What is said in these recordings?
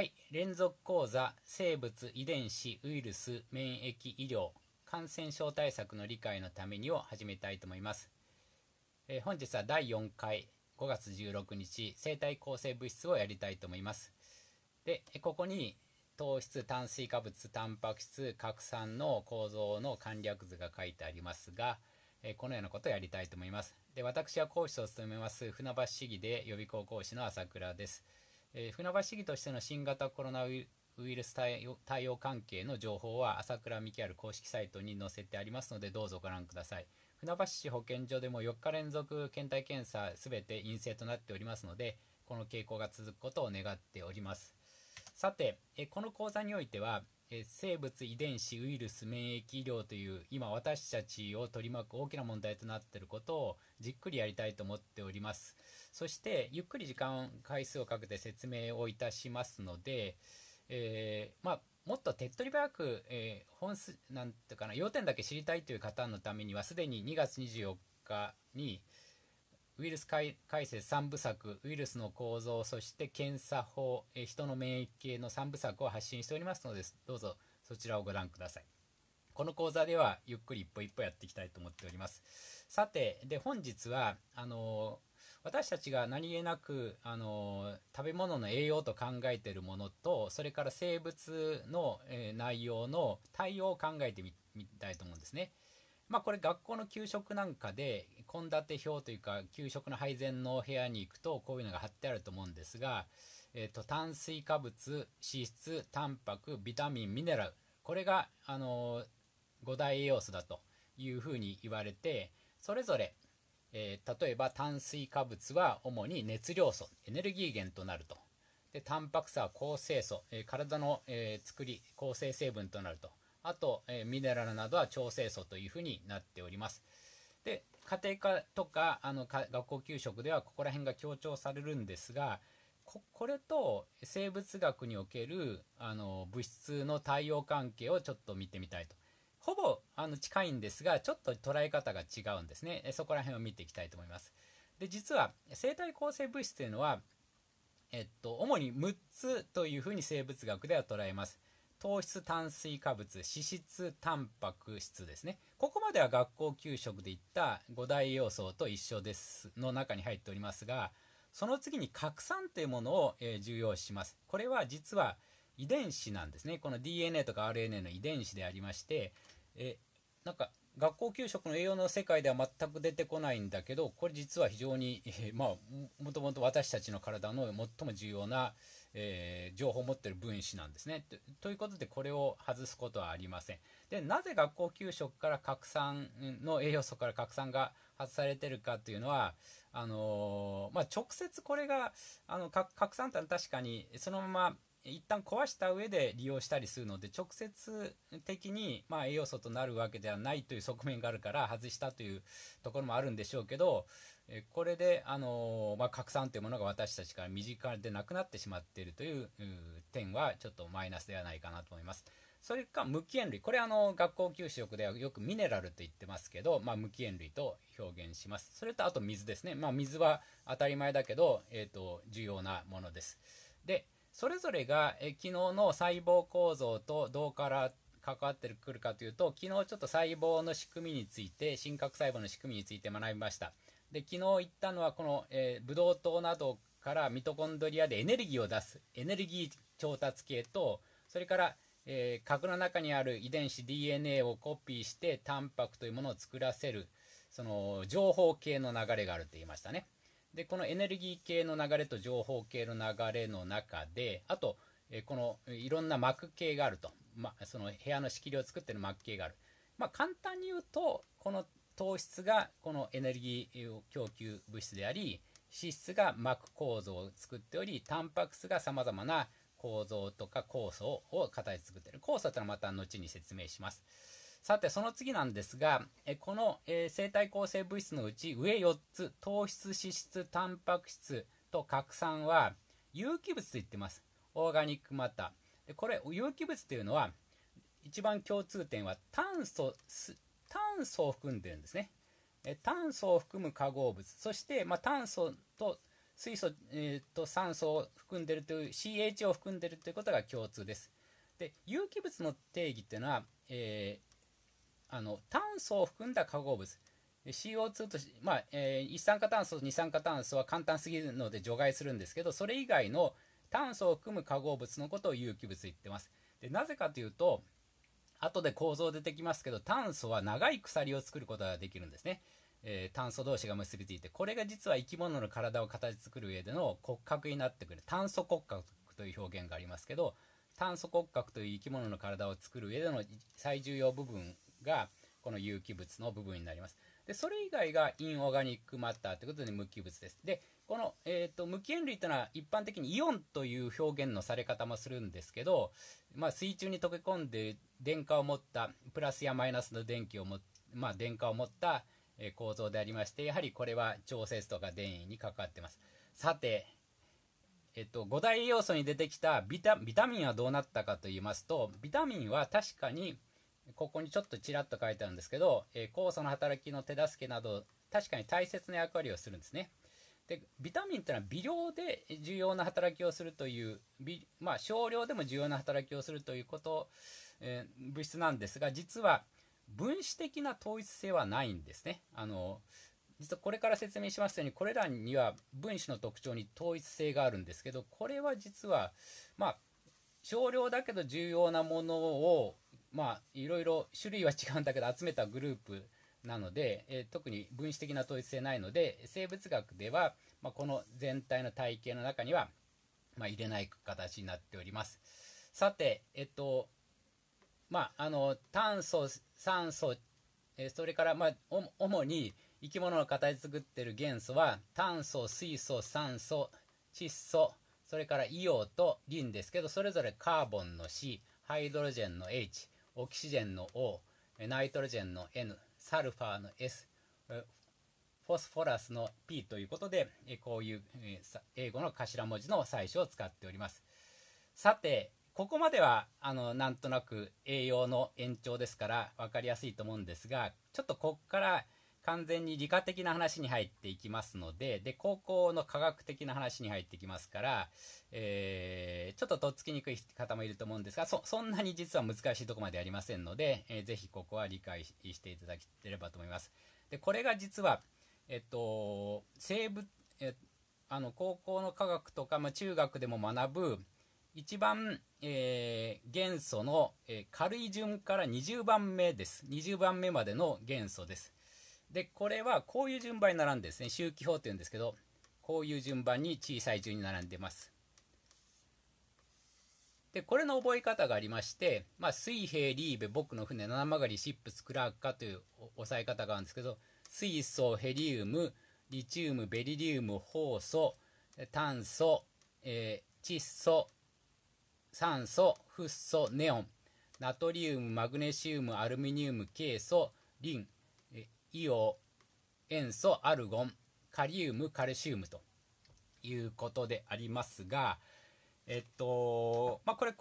はい、連続講座生物遺伝子ウイルス免疫医療感染症対策の理解のためにを始めたいと思います、えー、本日は第4回5月16日生体構成物質をやりたいと思いますでここに糖質炭水化物タンパク質核酸の構造の簡略図が書いてありますが、えー、このようなことをやりたいと思いますで私は講師を務めます船橋市議で予備校講師の朝倉ですえー、船橋市議としての新型コロナウイルス対応対応関係の情報は朝倉未来ある公式サイトに載せてありますのでどうぞご覧ください船橋市保健所でも4日連続検体検査すべて陰性となっておりますのでこの傾向が続くことを願っておりますさて、えこの講座においては、え生物遺伝子ウイルス免疫医療という今私たちを取り巻く大きな問題となっていることをじっくりやりたいと思っておりますそしてゆっくり時間回数をかけて説明をいたしますので、えー、まあもっと手っ取り早く、えー、本数なんていうかな要点だけ知りたいという方のためにはすでに2月24日にウイルス解説3部作、ウイルスの構造、そして検査法、え人の免疫系の3部作を発信しておりますので、どうぞそちらをご覧ください。この講座ではゆっくり一歩一歩やっていきたいと思っております。さて、で、本日は、あの私たちが何気なく、あの食べ物の栄養と考えているものと、それから生物の、えー、内容の対応を考えてみたいと思うんですね。まあこれ学校の給食なんかで献立表というか給食の配膳の部屋に行くとこういうのが貼ってあると思うんですが、えー、と炭水化物脂質タンパクビタミンミネラルこれが、あの5大栄養素だというふうに言われてそれぞれ、えー、例えば炭水化物は主に熱量素エネルギー源となるとでタンパク質は抗生素、えー、体の、えー、作り抗生成分となるとあと、えー、ミネラルなどは調整素というふうになっております。で、家庭科とか、あの、学校給食ではここら辺が強調されるんですが、ここれと生物学におけるあの物質の対応関係をちょっと見てみたいと。ほぼあの近いんですが、ちょっと捉え方が違うんですね。そこら辺を見ていきたいと思います。で、実は生体構成物質というのは、えっと、主に6つというふうに生物学では捉えます。糖質炭水化物脂質タンパク質ですねここまでは学校給食でいった5大要素と一緒ですの中に入っておりますがその次に核酸というものを、え重要視しますこれは実は遺伝子なんですねこの DNA とか RNA の遺伝子でありまして、えなんか学校給食の栄養の世界では全く出てこないんだけどこれ実は非常に、えまあもともと私たちの体の最も重要な、えー、情報を持ってる分子なんですねと。ということでこれを外すことはありません。でなぜ学校給食から核酸の栄養素から核酸が外されてるかというのはあのー、まあ、直接これがあの核酸って確かにそのまま一旦壊した上で利用したりするので直接的にまあ栄養素となるわけではないという側面があるから外したというところもあるんでしょうけどこれであの、まあ、拡散というものが私たちから身近でなくなってしまっているという点はちょっとマイナスではないかなと思います。それか無機塩類これあの学校給食ではよくミネラルと言ってますけど、まあ、無機塩類と表現しますそれとあと水ですね、まあ、水は当たり前だけど、えーと、と重要なものですでそれぞれが、え昨日の細胞構造とどうから関わってくるかというと昨日ちょっと細胞の仕組みについて真核細胞の仕組みについて学びましたで昨日言ったのはこの、えー、ブドウ糖などからミトコンドリアでエネルギーを出すエネルギー調達系とそれから、えー、核の中にある遺伝子 DNA をコピーしてタンパクというものを作らせるその情報系の流れがあると言いましたねでこのエネルギー系の流れと情報系の流れの中であと、えこのいろんな膜系があると、ま、その部屋の仕切りを作ってる膜系がある、まあ、簡単に言うとこの糖質がこのエネルギーを供給物質であり脂質が膜構造を作っておりタンパク質がさまざまな構造とか酵素を形作っている酵素というのはまた後に説明します。さて、その次なんですが、えこの、え生体構成物質のうち上4つ、糖質、脂質、タンパク質と核酸は有機物と言ってます。オーガニックマター。でこれ、有機物というのは、一番共通点は炭素、炭素を含んでるんですね。え炭素を含む化合物、そして、まあ、炭素と水素、えー、と酸素を含んでるという CH を含んでるということが共通です。で有機物の定義というのは、えーあの炭素を含んだ化合物 CO2 とし、まあえー、一酸化炭素と二酸化炭素は簡単すぎるので除外するんですけどそれ以外の炭素を含む化合物のことを有機物言ってますでなぜかというと後で構造出てきますけど炭素は長い鎖を作ることができるんですね、えー、炭素同士が結びついてこれが実は生き物の体を形作る上での骨格になってくる炭素骨格という表現がありますけど炭素骨格という生き物の体を作る上での最重要部分が、この有機物の部分になります。で、それ以外がインオーガニックマターということで無機物です。で、この、えっ、ー、と、無機塩類というのは一般的にイオンという表現のされ方もするんですけど、まあ、水中に溶け込んで電荷を持った、プラスやマイナスの電気を持まあ、電荷を持った構造でありまして、やはりこれは調節とか電位に関わってます。さて、えっと、5大栄養素に出てきたビタビタミンはどうなったかと言いますと、ビタミンは確かにここにちょっとちらっと書いてあるんですけど、えー、酵素の働きの手助けなど、確かに大切な役割をするんですね。で、ビタミンっていうのは微量で重要な働きをするという、まあ、少量でも重要な働きをするということ、えー、物質なんですが、実は分子的な統一性はないんですね。あの、実はこれから説明しますように、これらには分子の特徴に統一性があるんですけど、これは実は、まあ、少量だけど重要なものをまあいろいろ種類は違うんだけど集めたグループなので、えー、特に分子的な統一性ないので生物学では、まあ、この全体の体系の中には、まあ、入れない形になっておりますさてえっとまああの炭素酸素、えー、それからまあ主に生き物の形作ってる元素は炭素水素酸素窒素それから硫黄とリンですけどそれぞれカーボンの C ハイドロジェンの H オキシジェンの O、ナイトロジェンの N、サルファーの S、フォスフォラスの P ということで、こういう英語の頭文字の最初を使っております。さて、ここまではあのなんとなく栄養の延長ですから分かりやすいと思うんですが、ちょっとここから完全に理科的な話に入っていきますので、で、高校の科学的な話に入ってきますから、えー、ちょっととっつきにくい方もいると思うんですが、そ、そんなに実は難しいとこまでありませんので、えー、ぜひここは理解していただければと思います。で、これが実は、えっと、生物、えあの、高校の科学とか、まあ、中学でも学ぶ、一番、えー、元素の、えー、軽い順から20番目です。20番目までの元素です。でこれはこういう順番に並んでですね周期表っていうんですけどこういう順番に小さい順に並んでますでこれの覚え方がありまして、まあ、水平リーベ僕の船七曲りシップスクラーカという押さえ方があるんですけど水素ヘリウムリチウムベリリウム酵素炭素、えー、窒素酸素フッ素ネオンナトリウムマグネシウムアルミニウムケイ素リンイオ、塩素、アルゴン、カリウム、カルシウムということでありますが、えっと、まあ、これ、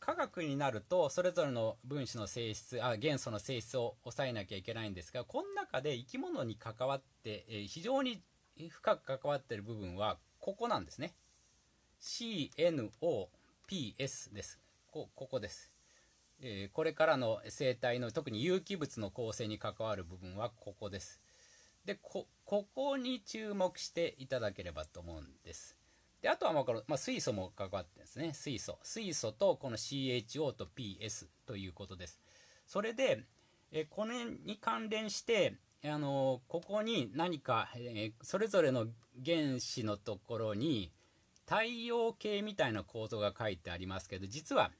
科学になるとそれぞれの分子の性質あ元素の性質を抑えなきゃいけないんですがこの中で生き物に関わって、えー、非常に深く関わっている部分はここなんですね CNOPS ですこここですえー、これからの生態の特に有機物の構成に関わる部分はここです。でここに注目していただければと思うんです。であとはまあこの、まあ、水素も関わってですね水素水素とこの CHO と PS ということです。それで、えこれに関連してあのここに何か、えそれぞれの原子のところに太陽系みたいな構造が書いてありますけど実は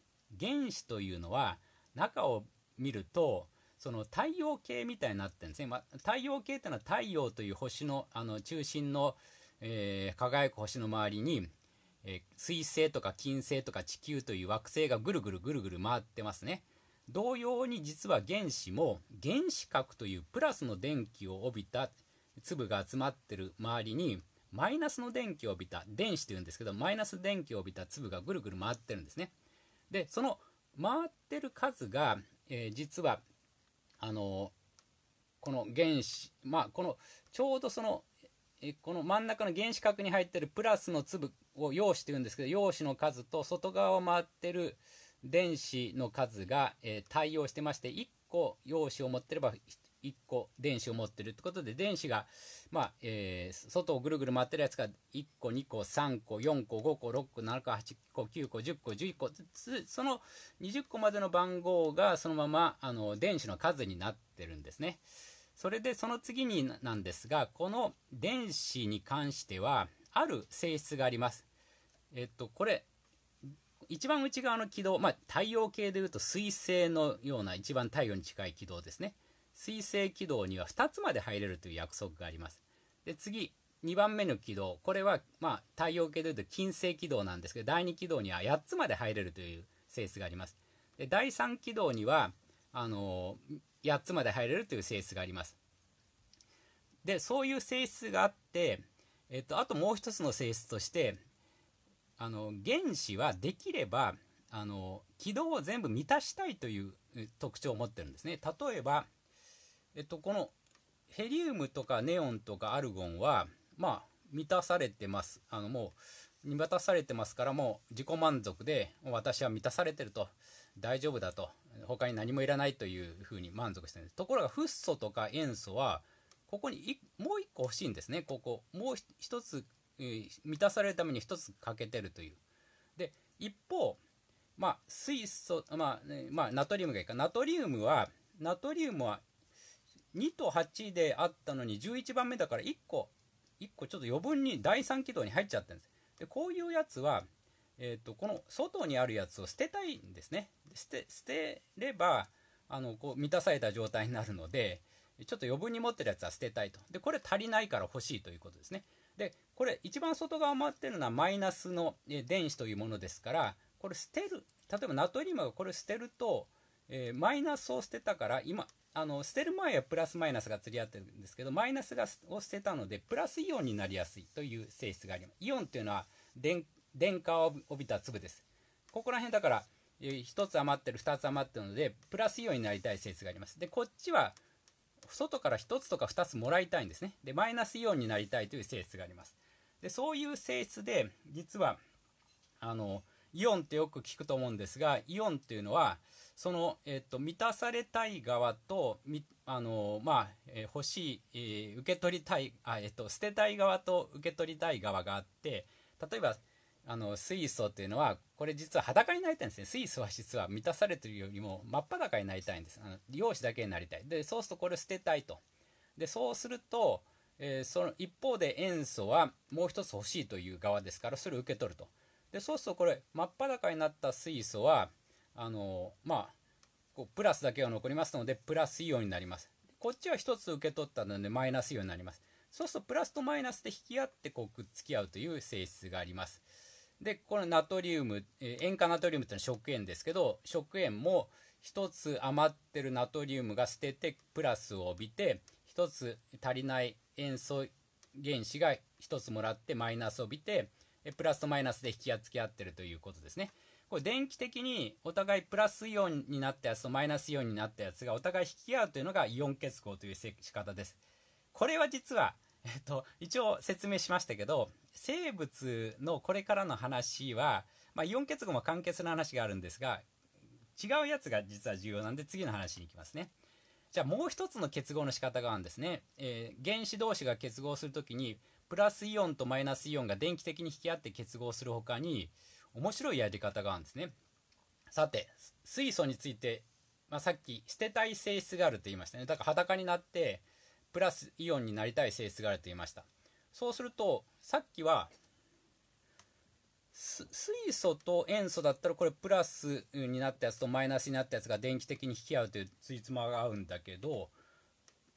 原子というのは中を見るとその太陽系みたいになってるんですね、まあ、太陽系というのは太陽という星のあの中心の、えー、輝く星の周りに、えー、水星とか金星とか地球という惑星がぐるぐるぐるぐる回ってますね同様に実は原子も原子核というプラスの電気を帯びた粒が集まってる周りにマイナスの電気を帯びた電子というんですけどマイナス電気を帯びた粒がぐるぐる回ってるんですねでその回ってる数が、えー、実はあのこの原子まあこのちょうどそのえこの真ん中の原子核に入ってるプラスの粒を陽子とていうんですけど陽子の数と外側を回ってる電子の数が、えー、対応してまして1個陽子を持ってれば1個電子を持ってるってことで電子が、まあえー、外をぐるぐる回ってるやつが1個2個3個4個5個6個7個8個9個10個11個その20個までの番号がそのままあの電子の数になってるんですね。それでその次になんですがこの電子に関してはある性質があります。えっとこれ一番内側の軌道、まあ、太陽系でいうと水星のような一番太陽に近い軌道ですね。水星軌道には2つまで入れるという約束があります。で次2番目の軌道これは、まあ、太陽系でいうと金星軌道なんですけど第2軌道には8つまで入れるという性質があります。で第3軌道にはあのー、8つまで入れるという性質があります。でそういう性質があって、えっと、あともう一つの性質としてあの原子はできればあの軌道を全部満たしたいという特徴を持ってるんですね。例えばえっと、このヘリウムとかネオンとかアルゴンは、まあ、満たされてます。あの、もう、満たされてますから、もう自己満足で、私は満たされてると、大丈夫だと、他に何もいらないというふうに満足してるんです。ところが、フッ素とか塩素は、ここにもう一個欲しいんですね、ここ。もう一つ、え満たされるために一つ欠けてるという。で、一方、まあ、水素、まあ、まあ、ナトリウムがいいか。ナトリウムは、ナトリウムは2と8であったのに11番目だから1個1個ちょっと余分に第3軌道に入っちゃってるんですでこういうやつは、えーと、この外にあるやつを捨てたいんですね捨て捨てればあのこう満たされた状態になるのでちょっと余分に持ってるやつは捨てたいとでこれ足りないから欲しいということですねでこれ一番外側回ってるのはマイナスの電子というものですからこれ捨てる例えばナトリウムがこれ捨てると、えー、マイナスを捨てたから今あの捨てる前はプラスマイナスが釣り合ってるんですけどマイナスがを捨てたのでプラスイオンになりやすいという性質がありますイオンというのは電電荷を帯びた粒ですここら辺だから1つ余ってる2つ余ってるのでプラスイオンになりたい性質がありますでこっちは外から1つとか2つもらいたいんですねでマイナスイオンになりたいという性質がありますでそういう性質で実はあのイオンってよく聞くと思うんですがイオンっていうのはその、えーと、満たされたい側とあの、まあえー、欲しい、えー、受け取りたいあ、えーと、と捨てたい側と受け取りたい側があって例えばあの水素っていうのはこれ実は裸になりたいんですね水素は実は満たされてるよりも真っ裸になりたいんですあの容姿だけになりたいでそうするとこれ捨てたいとでそうすると、えー、その一方で塩素はもう一つ欲しいという側ですからそれを受け取るとでそうするとこれ真っ裸になった水素はあのまあこうプラスだけが残りますのでプラスイオンになりますこっちは1つ受け取ったのでマイナスイオンになりますそうするとプラスとマイナスで引き合ってこうくっつき合うという性質がありますでこのナトリウム、え塩化ナトリウムというのは食塩ですけど食塩も1つ余ってるナトリウムが捨ててプラスを帯びて1つ足りない塩素原子が1つもらってマイナスを帯びてプラスとマイナスで引き合っつき合ってるということですね。これ電気的にお互いプラスイオンになったやつとマイナスイオンになったやつがお互い引き合うというのがイオン結合という仕方です。これは実は、えっと、一応説明しましたけど、生物のこれからの話は、まあ、イオン結合も関係する話があるんですが、違うやつが実は重要なんで次の話に行きますね。じゃあもう一つの結合の仕方があるんですね。えー、原子同士が結合するときに、プラスイオンとマイナスイオンが電気的に引き合って結合するほかに、面白いやり方があるんですね。さて、水素について、まあ、さっき捨てたい性質があると言いましたね。だから裸になって、プラスイオンになりたい性質があると言いました。そうすると、さっきは、水素と塩素だったらこれプラスになったやつとマイナスになったやつが電気的に引き合うというついつまが合うんだけど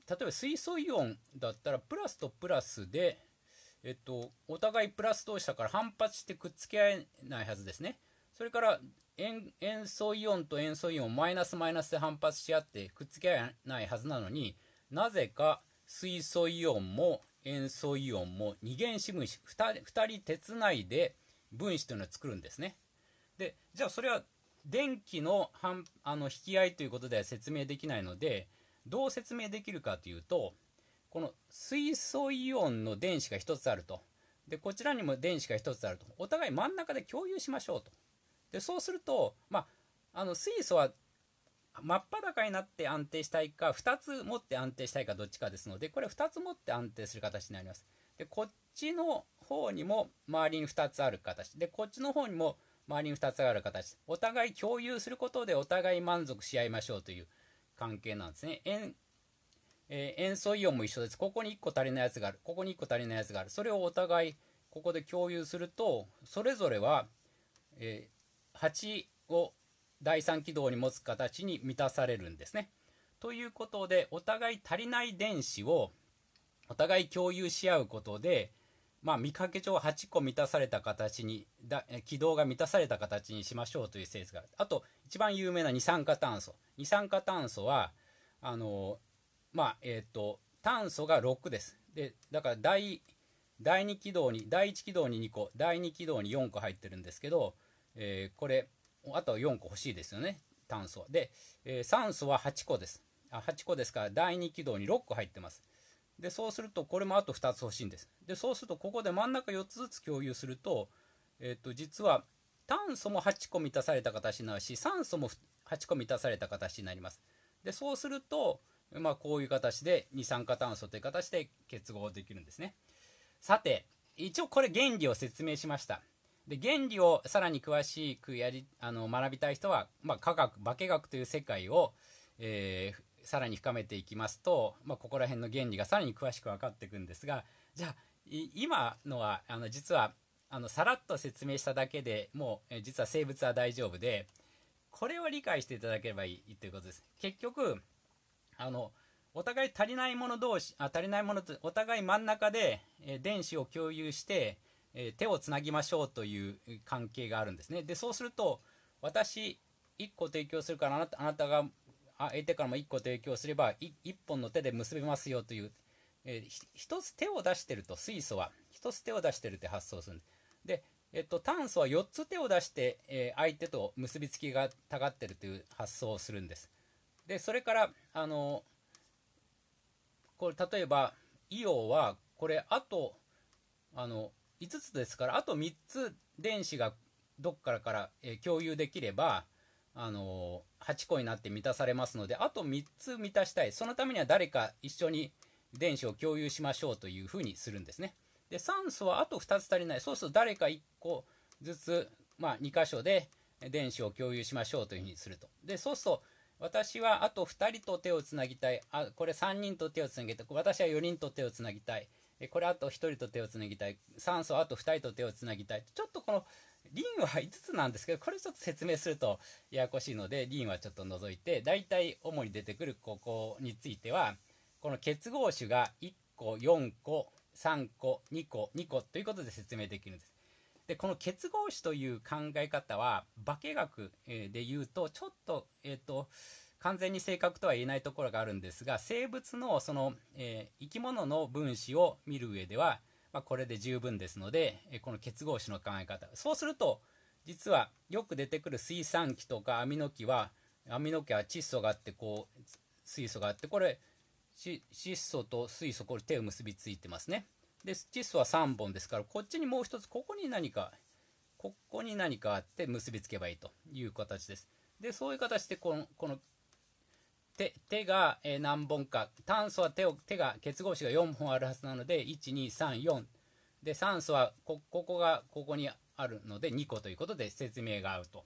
例えば水素イオンだったらプラスとプラスでえっと、お互いプラス同士だから反発してくっつけ合えないはずですね。それから塩塩素イオンと塩素イオンをマイナスマイナスで反発し合ってくっつけ合えないはずなのになぜか水素イオンも塩素イオンも二原子分子 2, 手人鉄内で分子というのを作るんですね。でじゃあそれは電気の反あの引き合いということでは説明できないのでどう説明できるかというとこの水素イオンの電子が1つあると。で、こちらにも電子が1つあると。お互い真ん中で共有しましょうと。で、そうすると、まあ、あの、水素は真っ裸になって安定したいか、2つ持って安定したいかどっちかですので、これ2つ持って安定する形になります。で、こっちの方にも周りに2つある形。で、こっちの方にも周りに2つある形。お互い共有することでお互い満足し合いましょうという関係なんですね。円えー、塩素イオンも一緒です。ここに1個足りないやつがある。ここに1個足りないやつがある。それをお互いここで共有すると、それぞれは、えー、8を第三軌道に持つ形に満たされるんですね。ということで、お互い足りない電子をお互い共有し合うことで、まあ、見かけ上8個満たされた形にだ軌道が満たされた形にしましょうという性質があるあと一番有名な二酸化炭素二酸化炭素はあのまあ、えっ、ー、と、炭素が6です。で、だから第、第2軌道に、第1軌道に2個、第2軌道に4個入ってるんですけど、えー、これ、あと4個欲しいですよね、炭素で、えー、酸素は8個です。あ、8個ですから、第2軌道に6個入ってます。で、そうすると、これもあと2つ欲しいんです。で、そうすると、ここで真ん中4つずつ共有すると、えっ、ー、と、実は、炭素も8個満たされた形になるし、酸素も8個満たされた形になります。で、そうすると、まあ、こういう形で二酸化炭素という形で結合できるんですね。さて、一応これ原理を説明しました。で原理をさらに詳しくやりあの学びたい人は、まあ、科学化学という世界を、えー、さらに深めていきますと、まあ、ここら辺の原理がさらに詳しく分かっていくんですがじゃあ今のはあの実はあのさらっと説明しただけでもう、え実は生物は大丈夫でこれを理解していただければいいということです。結局あのお互い足りないもの同士あ足りないものとお互い真ん中で、え電子を共有して、え手をつなぎましょうという関係があるんですねでそうすると私1個提供するからあなたあなたが相手からも1個提供すれば 1, 本の手で結びますよという、えー、1つ手を出してると水素は1つ手を出してるって発想するんでで、えっと、炭素は4つ手を出して、えー、相手と結びつきがたがってるという発想をするんですでそれからあのこれ例えばイオはこれあとあの5つですからあと3つ電子がどっからから、えー、共有できればあの8個になって満たされますのであと3つ満たしたいそのためには誰か一緒に電子を共有しましょうというふうにするんですねで酸素はあと2つ足りないそうすると誰か1個ずつ、まあ、2箇所で電子を共有しましょうというふうにするとでそうすると私はあと2人と手をつなぎたいあこれ3人と手をつなげたい私は4人と手をつなぎたいこれあと1人と手をつなぎたい酸素あと2人と手をつなぎたいちょっとこのリンは5つなんですけどこれちょっと説明するとややこしいのでリンはちょっと除いて大体主に出てくるここについてはこの結合種が1個4個3個2個2個ということで説明できるんです。でこの結合子という考え方は化学でいうとちょっと,、えーと、完全に正確とは言えないところがあるんですが生物のその、えー、生き物の分子を見る上では、まあ、これで十分ですのでこの結合子の考え方そうすると実はよく出てくる水酸基とかアミノ基はアミノ基は窒素があってこう水素があってこれ窒素と水素これ手を結びついてますね。で窒素は3本ですからこっちにもう1つここに何かここに何かあって結びつけばいいという形ですでそういう形でこのこの手手が何本か炭素は手を手が結合子が4本あるはずなので1234で酸素はこここがここにあるので2個ということで説明が合うと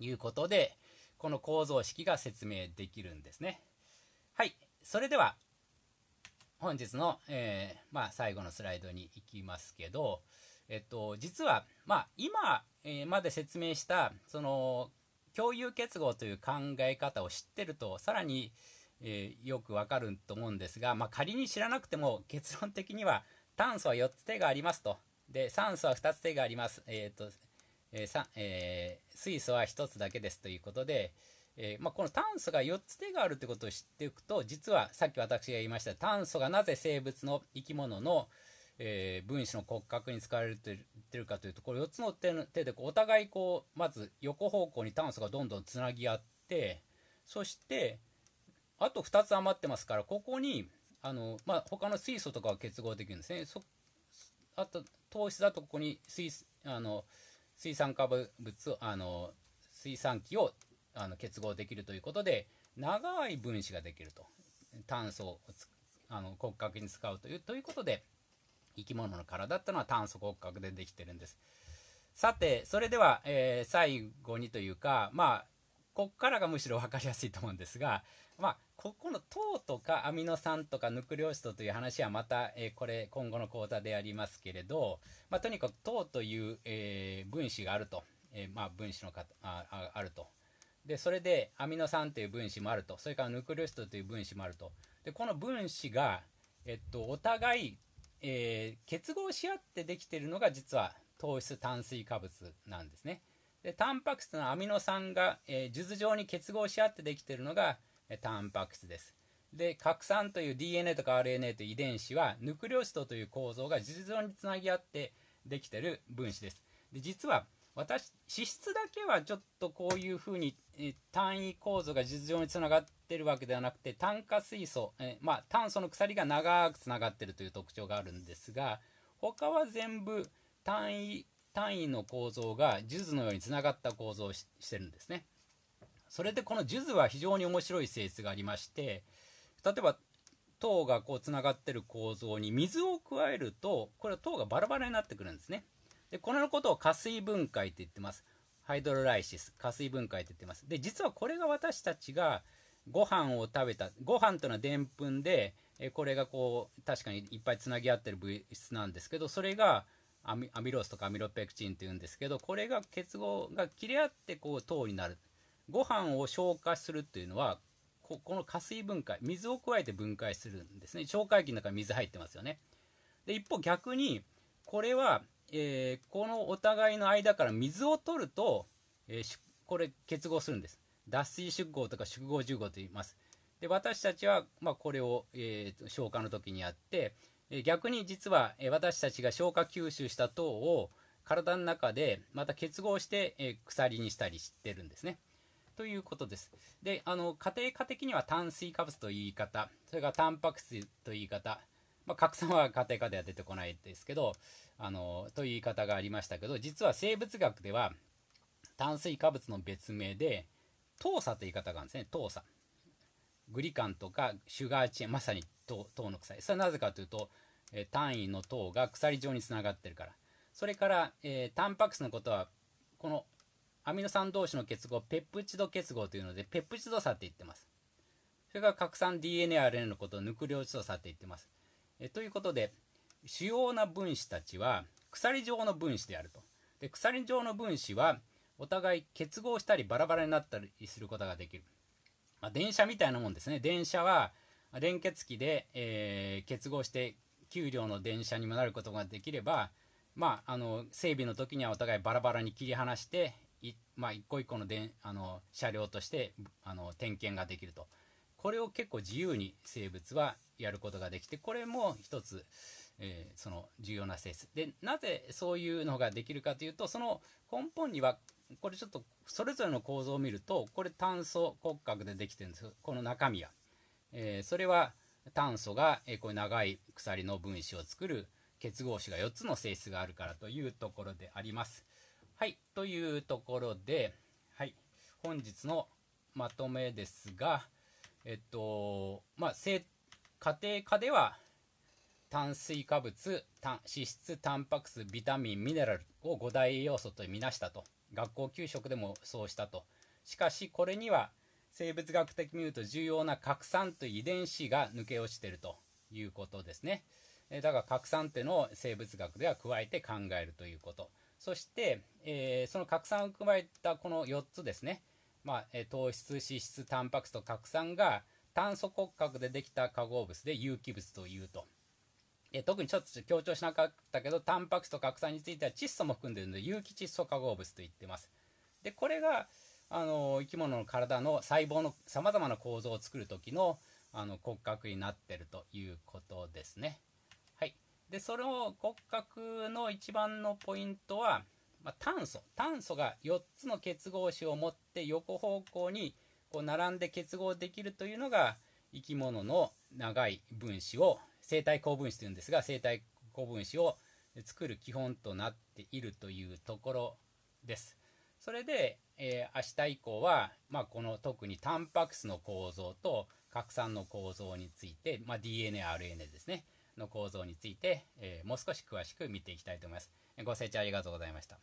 いうことでこの構造式が説明できるんですねはいそれでは本日の、えー、まあ、最後のスライドに行きますけど、えっと、実は、まあ、今、えー、まで説明したその共有結合という考え方を知ってるとさらに、えー、よくわかると思うんですが、まあ、仮に知らなくても結論的には炭素は4つ手がありますとで酸素は2つ手があります、えーとえー、えー、水素は1つだけですということで、えー、まあ、この炭素が4つ手があるってことを知っていくと実はさっき私が言いました炭素がなぜ生物の生き物の、えー、分子の骨格に使われてるかというとこれ4つの手の手でお互いこうまず横方向に炭素がどんどんつなぎ合ってそしてあと2つ余ってますからここにあの、まあ、他の水素とかは結合できるんですね。あと糖質だとここに水あの水酸化物あの水酸基をあの結合できるということで長い分子ができると炭素をあの骨格に使うというということで生き物の体ってのは炭素骨格でできてるんですさてそれでは、えー、最後にというかまあこっからがむしろ分かりやすいと思うんですがまあここの糖とかアミノ酸とかヌクレオシトという話はまた、えー、これ今後の講座でありますけれど、まあ、とにかく糖という、えー、分子があると、えー、まあ、分子のかああるとでそれでアミノ酸という分子もあるとそれからヌクレオチトという分子もあるとでこの分子が、えっと、お互い、えー、結合し合ってできているのが実は糖質炭水化物なんですねでタンパク質のアミノ酸が、えー、状に結合し合ってできているのが、えー、タンパク質ですで核酸という DNA とか RNA という遺伝子はヌクレオストという構造が数珠状につなぎ合ってできている分子ですで実は私脂質だけはちょっとこういうふうに単位構造が実情につながってるわけではなくて炭化水素、えまあ、炭素の鎖が長くつながってるという特徴があるんですが他は全部単位単位の構造が数珠のようにつながった構造をしてるんですね。それでこの数珠は非常に面白い性質がありまして例えば糖がこうつながってる構造に水を加えるとこれは糖がバラバラになってくるんですね。でこれのことを加水分解って言ってます。ハイドロライシス、加水分解って言ってます。で、実はこれが私たちがご飯を食べた、ご飯というのはでんぷんで、えこれがこう、確かにいっぱいつなぎ合ってる物質なんですけど、それがアミアミロースとかアミロペクチンっていうんですけど、これが結合が切れ合ってこう糖になる。ご飯を消化するっていうのは、ここの加水分解、水を加えて分解するんですね。消化液の中に水入ってますよね。で、一方逆に、これはえー、このお互いの間から水を取ると、えー、これ結合するんです脱水縮合とか縮合重合と言いますで私たちは、まあ、これを、えー、消化の時にやって、え逆に実は、え私たちが消化吸収した糖を体の中でまた結合して、え鎖にしたりしてるんですねということですであの家庭科的には炭水化物という言い方それからタンパク質という言い方まあ、核酸は家庭科では出てこないですけどあのという言い方がありましたけど実は生物学では炭水化物の別名で糖鎖という言い方があるんですね糖鎖グリカンとかシュガーチェーンまさに糖の鎖それはなぜかというと、えー、単位の糖が鎖状につながってるからそれから、えー、タンパク質のことはこのアミノ酸同士の結合ペプチド結合というのでペプチド差って言ってますそれから核酸 DNARN のことをヌクレオチド差って言ってますえということで主要な分子たちは鎖状の分子であるとで鎖状の分子はお互い結合したりバラバラになったりすることができる、まあ、電車みたいなもんですね電車は連結器で、えー、結合して給料の電車にもなることができれば、まあ、あの整備の時にはお互いバラバラに切り離してい、まあ、一個一個のであの車両としてあの点検ができるとこれを結構自由に生物はやることができて、これも一つ、えー、その重要な性質。で、なぜそういうのができるかというと、その根本には、これちょっとそれぞれの構造を見ると、これ炭素骨格でできてるんですこの中身は。えー、それは炭素が、えー、こういう長い鎖の分子を作る結合子が4つの性質があるからというところであります。はい、というところで、はい、本日のまとめですが、えっと、まあ、正家庭科では炭水化物炭脂質タンパク質ビタミンミネラルを5大栄養素とみなしたと学校給食でもそうしたとしかしこれには生物学的に言うと重要な核酸と遺伝子が抜け落ちてるということですねだから核酸というのを生物学では加えて考えるということそして、えー、その核酸を加えたこの4つですね、まあ、糖質脂質タンパク質と核酸が炭素骨格でできた化合物で有機物というと。え特にちょっと強調しなかったけど、タンパク質と核酸については窒素も含んでいるので、有機窒素化合物と言ってます。で、これが、あの、生き物の体の細胞の様々な構造を作る時の、あの、骨格になってるということですね。はい。で、その骨格の一番のポイントは、まあ、炭素。炭素が4つの結合子を持って横方向にこう並んで結合できるというのが生き物の長い分子を生体高分子というんですが生体高分子を作る基本となっているというところです。それで、えー、明日以降は、まあ、この特にタンパク質の構造と核酸の構造について、まあ、DNARNA ですねの構造について、えー、もう少し詳しく見ていきたいと思います。ご清聴ありがとうございました。